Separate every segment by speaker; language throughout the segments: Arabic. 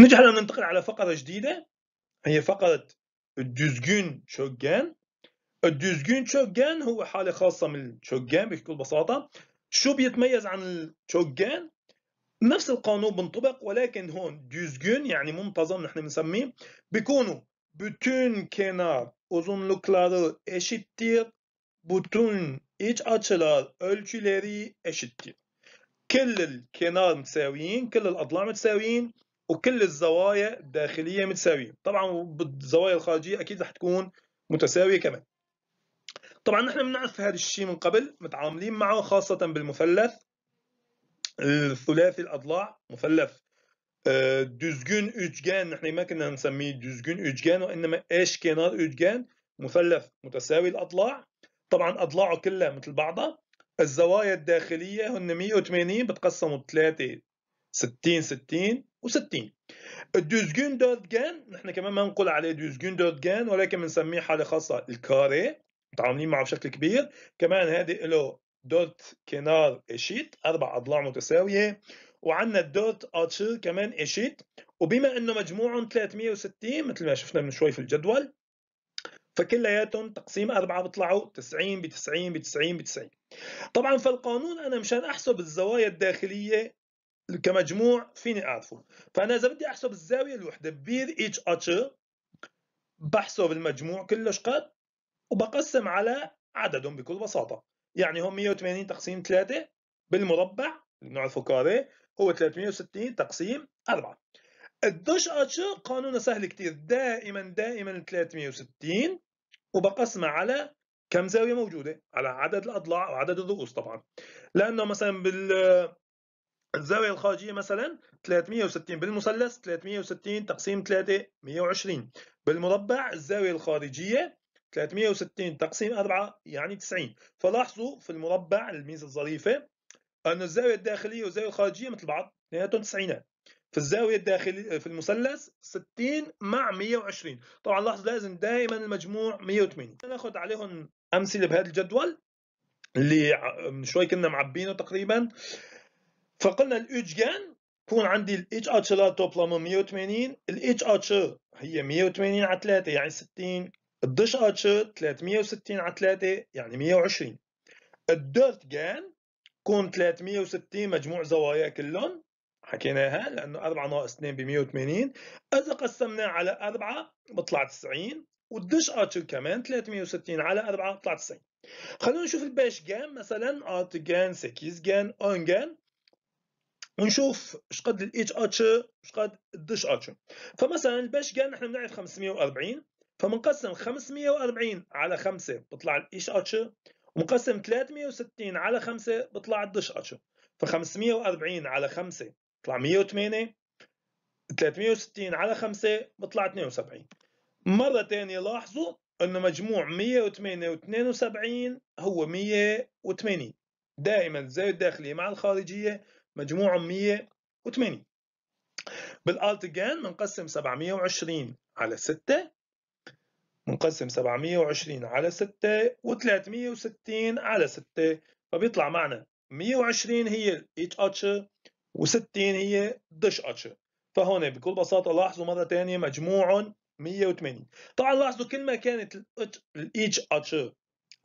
Speaker 1: نجعل ننتقل على فقرة جديدة هي فقرة الدوزجون شوغان الدوزجون شوغان هو حالة خاصة من الشوغان بكل بساطة شو بيتميز عن الشوغان نفس القانون بنطبق ولكن هون دوزجون يعني منتظم نحن بنسميه بيكونوا bütün اوزون لوكلارو اشيتير بتون ايج اتشلار اولتشيلاري اشيتير كل الكنار متساويين كل الأضلاع متساويين وكل الزوايا الداخليه متساويه طبعا بالزوايا الخارجيه اكيد رح تكون متساويه كمان طبعا نحن بنعرف هذا الشيء من قبل متعاملين معه خاصه بالمثلث الثلاثي الاضلاع مثلث آه، دوزجون üçgen نحن ما كنا نسميه دوزجون üçgen وانما ايش كينار üçgen مثلث متساوي الاضلاع طبعا اضلاعه كلها مثل بعضها الزوايا الداخليه هن 180 بتقسموا 3 60 60 وستين الدوزجون دوزجان نحن كمان ما نقول عليه دوزجون دوزجان ولكن بنسميه حالة خاصة الكاري متعاملين معه بشكل كبير كمان هذه له دوت كنار اشيت اربع اضلاع متساويه وعندنا الدوت اتشر كمان اشيت وبما انه مجموعهم 360 مثل ما شفنا من شوي في الجدول فكلياتهم تقسيم أربعة بيطلعوا 90 ب 90 ب 90 ب 90 طبعا فالقانون أنا مشان أحسب الزوايا الداخلية كمجموع فيني اعرفه فانا اذا بدي احسب الزاويه الوحده بير اتش اتشر بحسب المجموع كله شقد وبقسم على عددهم بكل بساطه يعني هم 180 تقسيم 3 بالمربع اللي بنعرفه كاري هو 360 تقسيم 4 الدش اتشر قانونه سهل كثير دائما دائما 360 وبقسمه على كم زاويه موجوده على عدد الاضلاع وعدد الرؤوس طبعا لانه مثلا بال الزاوية الخارجية مثلا 360 بالمثلث 360 تقسيم 3 120 بالمربع الزاوية الخارجية 360 تقسيم 4 يعني 90 فلاحظوا في المربع الميزة الظريفة أن الزاوية الداخلية والزاوية الخارجية مثل بعض اثنيناتهم 90 في الزاوية الداخلية في المثلث 60 مع 120 طبعا لاحظوا لازم دائما المجموع 180 ناخذ عليهم أمثلة بهذا الجدول اللي من شوي كنا معبينه تقريبا فقلنا الاتش جان يكون عندي الاتش اتش لا توبلامو 180 الاتش اتش هي 180 على 3 يعني 60 الدش اتش 360 على 3 يعني 120 الديرت جان يكون 360 مجموع زوايا كلهم حكيناها لانه 4 ناقص 2 ب 180 اذا قسمناه على 4 بطلع 90 والدش اتش كمان 360 على 4 بطلع 90 خلونا نشوف الباش جان مثلا ارت جان سكيز جان اون جان ونشوف شقد الاتش اتش شقد الدش اتش فمثلا باش كان نحن بنعرف 540 فمنقسم 540 على 5 بطلع الاتش اتش ومنقسم 360 على 5 بطلع الدش اتش ف 540 على 5 بطلع 108 360 على 5 بطلع 72 مرة ثانية لاحظوا انه مجموع 108 و 72 هو 180 دائما الزاوية الداخلية مع الخارجية مجموعهم 108 بالالتجان بنقسم 720 على 6 بنقسم 720 على 6 و360 على 6 فبيطلع معنا 120 هي الاتش اتش و60 هي دش اتش فهون بكل بساطه لاحظوا مره ثانيه مجموعهم 180 طبعا لاحظوا كل ما كانت الاتش اتش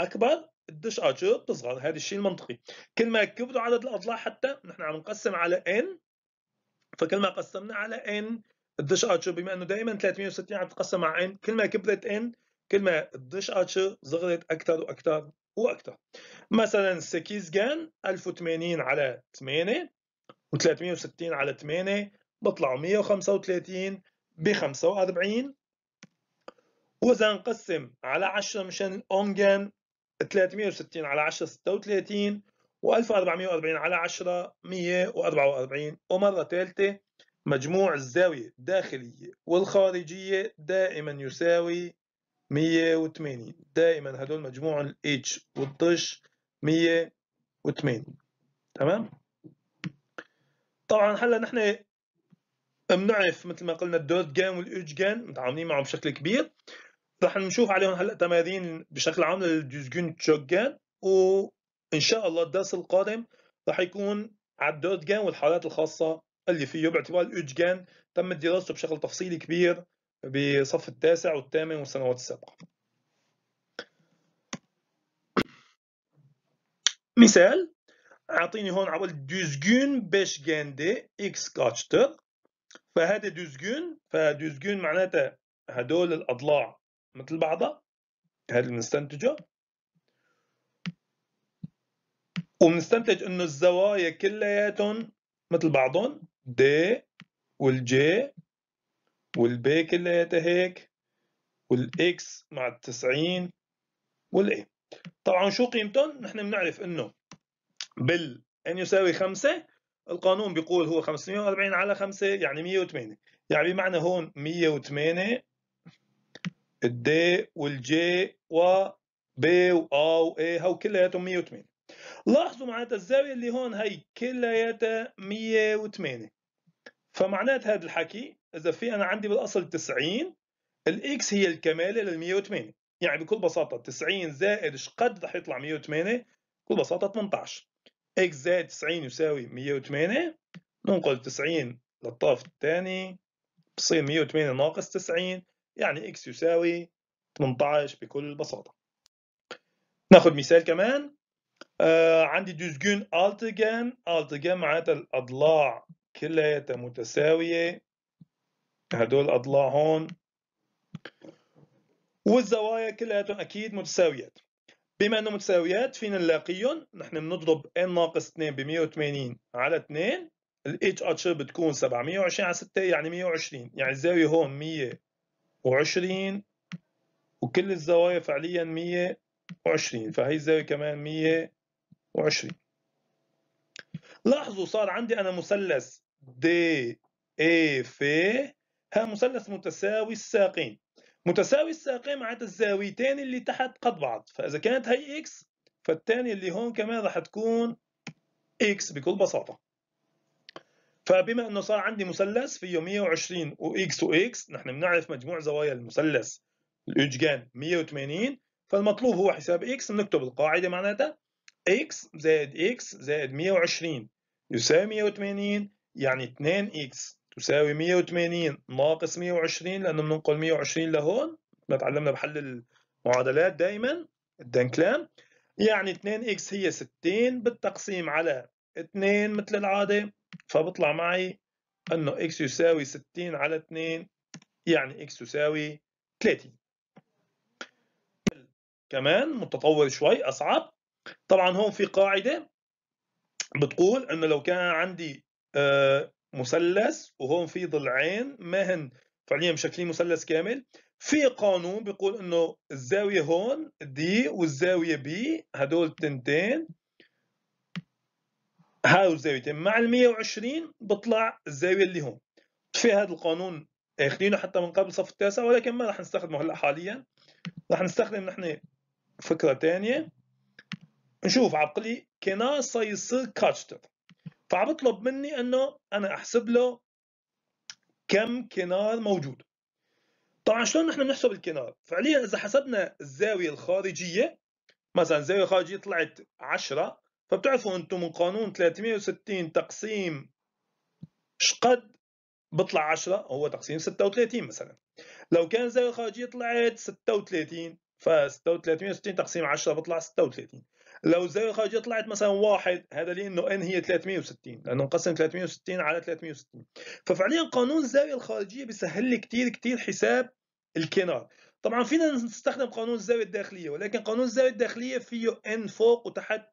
Speaker 1: اكبر قديش اجر بتصغر هذا الشيء المنطقي كل ما كبروا عدد الاضلاع حتى نحن عم نقسم على ان فكل ما قسمنا على ان الدش اتشر بما انه دائما 360 عم تتقسم على ان كل ما كبرت ان كل ما الدش اتشر صغرت اكثر واكثر واكثر مثلا جان 1080 على 8 و360 على 8 بطلعوا 135 ب 45 واذا نقسم على 10 مشان الاونجان 360 على 10 36 و1440 على 10 144 ومرة ثالثة مجموع الزاوية الداخلية والخارجية دائما يساوي 180 دائما هدول مجموع ال H والطش 180 تمام طبعا هلا نحن بنعرف مثل ما قلنا الدوت جان والايج جان متعاملين معه بشكل كبير رح نشوف عليهم هلا تمارين بشكل عام للجوزجون تشوجان وان شاء الله الدرس القادم رح يكون على الدوتجان والحالات الخاصه اللي فيه باعتبار الاوججان تمت دراسته بشكل تفصيلي كبير بصف التاسع والثامن والسنوات السابقه. مثال اعطيني هون عبال دوزجون باش جاندي اكس كاتشتر فهذا دوزجون فدوزجون معناته هدول الاضلاع مثل بعضها هذا اللي بنستنتجه وبنستنتج انه الزوايا كلياتهم مثل بعضهم دي والجي والبي كلياتها هيك والاكس مع التسعين والاي طبعا شو قيمتهم نحن بنعرف انه بال ان يساوي 5 القانون بيقول هو 540 على 5 يعني 108 يعني بمعنى هون 108 الدي والجي و ا و وإي هاو كلياتهم 108 لاحظوا معناتها الزاوية اللي هون هي كلياتها 108 فمعناتها هذا الحكي إذا في أنا عندي بالأصل 90 الإكس هي الكمالة لل 108 يعني بكل بساطة 90 زائد شقد رح يطلع 108 بكل بساطة 18 إكس زائد 90 يساوي 108 ننقل 90 للطرف الثاني بصير 108 ناقص 90 يعني اكس يساوي 18 بكل بساطة ناخد مثال كمان آه عندي دوزجون التجان التجان معناتها الأضلاع كلياتها متساوية هدول الأضلاع هون والزوايا كلياتهم أكيد متساويات بما انه متساويات فينا نلاقيهم نحن بنضرب n ناقص 2 ب 180 على 2 ال h بتكون 720 على 6 يعني 120 يعني الزاويه هون 100 وعشرين وكل الزوايا فعليا مية وعشرين فهي الزاوية كمان مية وعشرين لاحظوا صار عندي أنا مثلث دي اي في ها مثلث متساوي الساقين متساوي الساقين معناتها الزاويتين اللي تحت قد بعض فإذا كانت هي إكس فالثانية اللي هون كمان راح تكون إكس بكل بساطة فبما انه صار عندي مثلث فيه 120 واكس واكس نحن بنعرف مجموع زوايا المثلث الاججان 180 فالمطلوب هو حساب اكس بنكتب القاعده معناتها اكس زائد اكس زائد 120 يساوي 180 يعني 2 اكس تساوي 180 ناقص 120 لانه بننقل 120 لهون ما تعلمنا بحل المعادلات دائما الدنكلام يعني 2 اكس هي 60 بالتقسيم على 2 مثل العادة فبطلع معي أنه إكس يساوي 60 على 2 يعني إكس يساوي 30 كمان متطور شوي أصعب طبعا هون في قاعدة بتقول أنه لو كان عندي آه، مثلث وهون في ضلعين ما هن فعليا مشكلين مثلث كامل في قانون بيقول انه الزاويه هون دي والزاويه بي هدول تنتين هاي الزاويتين مع ال 120 بطلع الزاويه اللي هون في هذا القانون اخذينه حتى من قبل الصف التاسع ولكن ما راح نستخدمه هلا حاليا راح نستخدم نحن فكره ثانيه نشوف عقلي كناسه يصير كاتشتر فعم بطلب مني انه انا احسب له كم كنار موجود طبعا شلون نحن بنحسب الكنار فعليا اذا حسبنا الزاويه الخارجيه مثلا الزاويه الخارجيه طلعت 10 فبتعرفوا انتم من قانون 360 تقسيم شقد بطلع 10 هو تقسيم 36 مثلا لو كان الزاويه الخارجيه طلعت 36 ف 360 تقسيم 10 بطلع 36 لو الزاويه الخارجيه طلعت مثلا واحد هذا لانه ان هي 360 لانه انقسم 360 على 360 ففعليا قانون الزاويه الخارجيه بيسهل لي كثير كثير حساب الكنار طبعا فينا نستخدم قانون الزاويه الداخليه ولكن قانون الزاويه الداخليه فيه ان فوق وتحت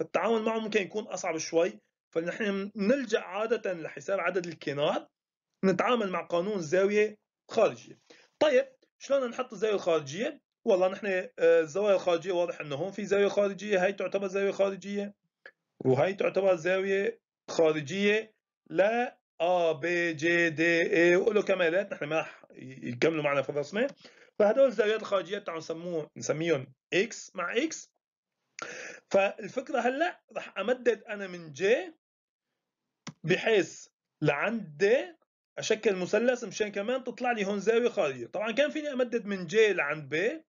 Speaker 1: فالتعامل معه ممكن يكون اصعب شوي فنحن نلجا عاده لحساب عدد الكينار نتعامل مع قانون الزاويه الخارجيه طيب شلون نحط الزاويه الخارجيه والله نحن آه، الزوايا الخارجيه واضح انه هون في زاويه خارجيه هي تعتبر زاويه خارجيه وهي تعتبر زاويه خارجيه لا ا ب ج د اي وله كمالات نحن ما يكملوا معنا في الرسمه فهدول الزاويات الخارجيه تعالوا نسموه نسميهم اكس مع اكس فالفكره هلا راح امدد انا من جي بحيث لعند دي اشكل مثلث مشان كمان تطلع لي هون زاويه خارجيه طبعا كان فيني امدد من جي لعند بي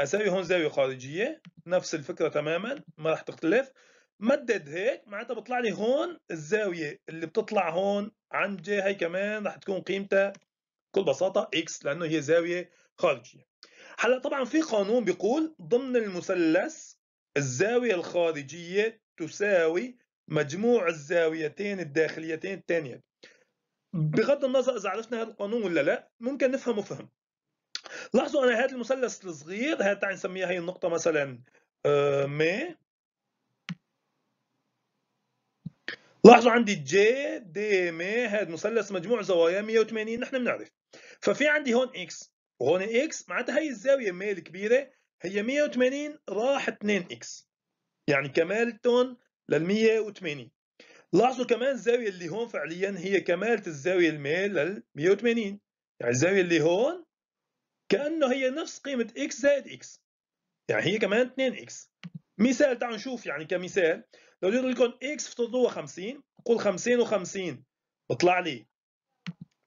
Speaker 1: اساوي هون زاويه خارجيه نفس الفكره تماما ما راح تختلف مدد هيك معناتها بطلع لي هون الزاويه اللي بتطلع هون عند جي هي كمان راح تكون قيمتها بكل بساطه اكس لانه هي زاويه خارجيه هلا طبعا في قانون بيقول ضمن المثلث الزاوية الخارجية تساوي مجموع الزاويتين الداخليتين الثانية بغض النظر إذا عرفنا هذا القانون ولا لا ممكن نفهمه فهم لاحظوا أنا هذا المثلث الصغير هذا تعال نسميها هي النقطة مثلا آه، ما لاحظوا عندي جي دي ما هذا مثلث مجموع زوايا 180 نحن بنعرف ففي عندي هون اكس وهون اكس معناتها هي الزاويه ما الكبيره هي 180 راح 2 اكس يعني كمالتهم لل 180 لاحظوا كمان الزاوية اللي هون فعليا هي كمالة الزاوية الميل لل 180 يعني الزاوية اللي هون كأنه هي نفس قيمة x زائد x يعني هي كمان 2 x مثال تعالوا نشوف يعني كمثال لو جيت لكم x افترضوها 50 قول 50 و50 بطلع لي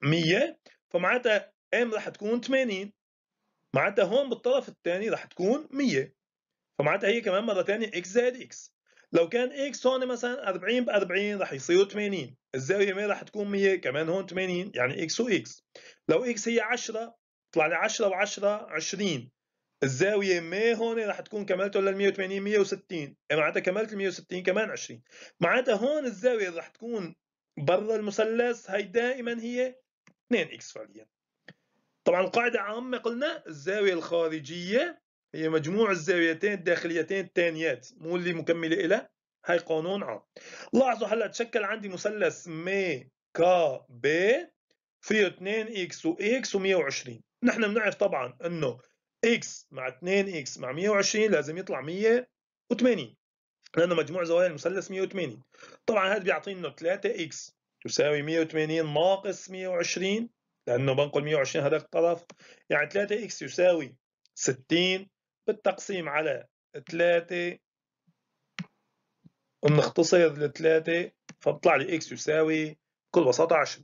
Speaker 1: 100 فمعناتها ام راح تكون 80 معناتها هون بالطرف الثاني رح تكون 100 فمعناتها هي كمان مره ثانيه اكس زائد اكس لو كان اكس هون مثلا 40 ب 40 رح يصيروا 80 الزاويه مين رح تكون 100 كمان هون 80 يعني اكس واكس لو اكس هي 10 طلع لي 10 و10 20 الزاويه ما هون رح تكون كملته لل 180 160 معناتها كملت ال 160 كمان 20 معناتها هون الزاويه اللي رح تكون برا المثلث هي دائما هي 2 اكس فعليا طبعا قاعدة عامة قلنا الزاوية الخارجية هي مجموع الزاويتين الداخليتين الثانيات مو اللي مكملة إلى هاي قانون عام لاحظوا هلا تشكل عندي مثلث مي كا بي فيه 2 اكس واكس و120 نحن بنعرف طبعا انه اكس مع 2 اكس مع 120 لازم يطلع 180 لانه مجموع زوايا المثلث 180 طبعا هذا بيعطينا انه 3 اكس تساوي 180 ناقص 120 لانه بنقل 120 هذاك الطرف يعني 3 اكس يساوي 60 بالتقسيم على 3 بنختصر ل 3 فبطلع لي اكس يساوي بكل بساطه 10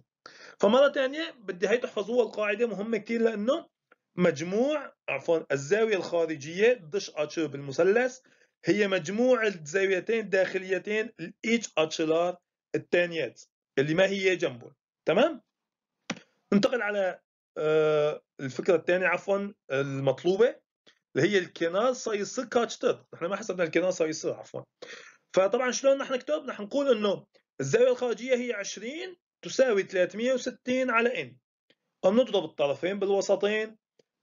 Speaker 1: فمره ثانيه بدي هي تحفظوها القاعده مهمه كثير لانه مجموع عفوا الزاويه الخارجيه دش اتشر بالمثلث هي مجموع الزاويتين الداخليتين الاتش اتشلار الثانيات اللي ما هي جنبهم تمام ننتقل على آه، الفكره الثانيه عفوا المطلوبه اللي هي الكناسه يصير كاتشتر نحن ما حسبنا الكناسه يصير عفوا فطبعا شلون نحن نكتب نحن نقول انه الزاويه الخارجيه هي 20 تساوي 360 على ان نضرب الطرفين بالوسطين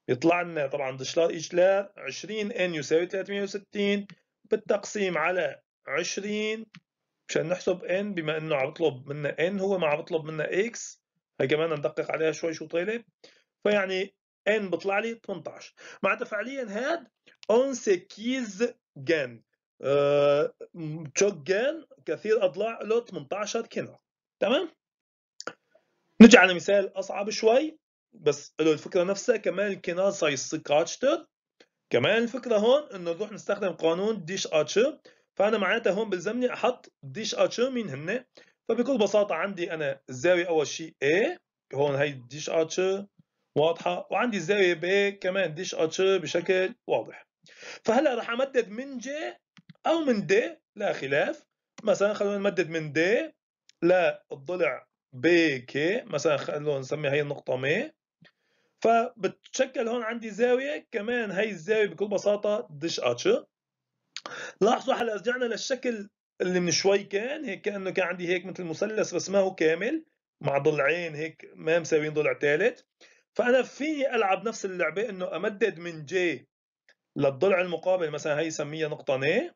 Speaker 1: يطلع لنا طبعا دشلار اجلار 20 ان يساوي 360 بالتقسيم على 20 مشان نحسب ان بما انه عم يطلب منا ان هو ما عم يطلب منا اكس هي كمان ندقق عليها شوي شو طايله فيعني ان بطلع لي 18 معناتها فعليا هاد اون كيز جان تشوك جان كثير اضلاع له 18 كنر تمام نجي على مثال اصعب شوي بس له الفكره نفسها كمان الكنار سايز كاتشتر كمان الفكره هون انه نروح نستخدم قانون ديش اتشر فانا معناتها هون بلزمني احط ديش اتشر مين هن فبكل بساطة عندي أنا الزاوية أول شيء A هون هي ديش أتشر واضحة وعندي الزاوية B كمان ديش أتشر بشكل واضح فهلا رح أمدد من J أو من D لا خلاف مثلا خلونا نمدد من D للضلع BK مثلا خلونا نسمي هي النقطة M فبتشكل هون عندي زاوية كمان هي الزاوية بكل بساطة ديش أتشر لاحظوا هلا رجعنا للشكل اللي من شوي كان هيك كانه كان عندي هيك مثل مثلث بس ما هو كامل مع ضلعين هيك ما مساويين ضلع ثالث فانا فيني العب نفس اللعبه انه امدد من جي للضلع المقابل مثلا هي سميها نقطه ن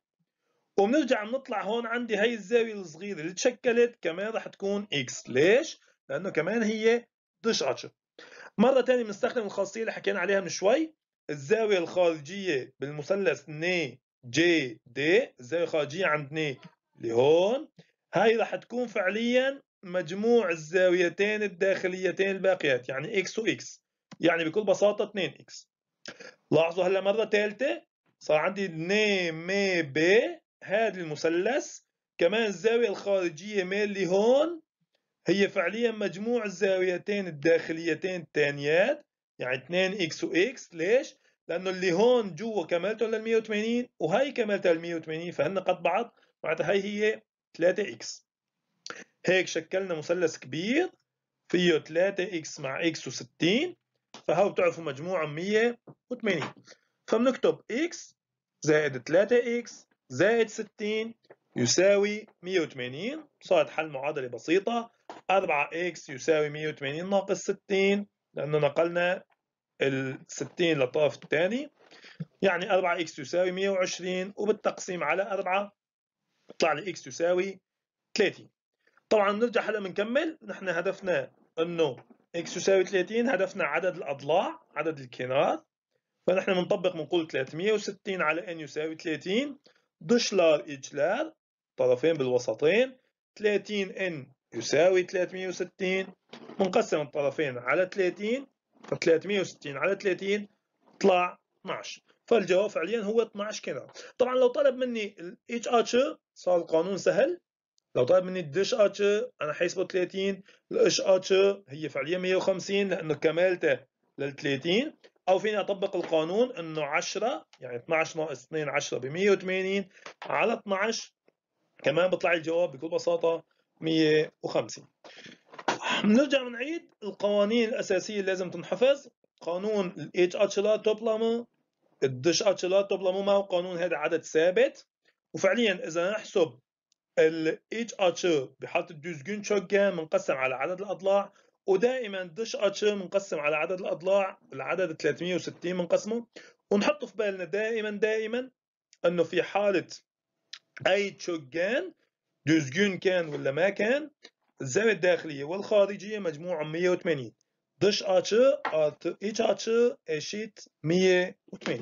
Speaker 1: وبنرجع بنطلع هون عندي هي الزاويه الصغيره اللي تشكلت كمان رح تكون اكس ليش لانه كمان هي اتش مره ثانيه بنستخدم الخاصيه اللي حكينا عليها من شوي الزاويه الخارجيه بالمثلث ن جي دي زي خارجية عندني لهون هاي راح تكون فعليا مجموع الزاويتين الداخليتين الباقيات يعني اكس واكس يعني بكل بساطة 2 اكس لاحظوا هلا مرة ثالثة صار عندي ني مي بي هذا المثلث كمان الزاوية الخارجية ميل هون هي فعليا مجموع الزاويتين الداخليتين الثانيات يعني 2 اكس واكس ليش؟ لانه اللي هون جوا كملته لل 180 وهي كملتها لل 180 فهن قد بعض معناتها هي هي 3 اكس هيك شكلنا مثلث كبير فيه 3 اكس مع اكس و60 فهو بتعرفوا مجموعه 180 فبنكتب اكس زائد 3 اكس زائد 60 يساوي 180 صارت حل معادله بسيطه 4 اكس يساوي 180 ناقص 60 لانه نقلنا ال 60 للطرف الثاني يعني 4 اكس تساوي 120 وبالتقسيم على 4 بيطلع لي اكس تساوي 30 طبعا نرجع هلا بنكمل نحن هدفنا انه اكس تساوي 30 هدفنا عدد الاضلاع عدد الكنار فنحن بنطبق بنقول 360 على ان يساوي 30 دشلار اجلار طرفين بالوسطين 30 ان يساوي 360 بنقسم الطرفين على 30 360 على 30 طلع 12 فالجواب فعليا هو 12 كان طبعا لو طلب مني الاتش اتش صار القانون سهل لو طلب مني الدش اتش انا حيسبه 30 الاش اتش هي فعليا 150 لانه كمالته لل 30 او فيني اطبق القانون انه 10 يعني 12 ناقص 2 10 ب 180 على 12 كمان بيطلع الجواب بكل بساطه 150 نرجع نعيد القوانين الأساسية اللي لازم تنحفظ قانون ال HR تبلمو الدش لا توبلامو ما هو قانون هذا عدد ثابت وفعليا إذا نحسب ال HR بحالة الدوزجون شوكة منقسم على عدد الأضلاع ودائما دش اتش منقسم على عدد الاضلاع العدد 360 منقسمه ونحط في بالنا دائما دائما انه في حاله اي تشوجان دوزجون كان ولا ما كان Zev dâhiliye vel hariciye mecmu'un 180. Dış açı artı iç açı eşit 180.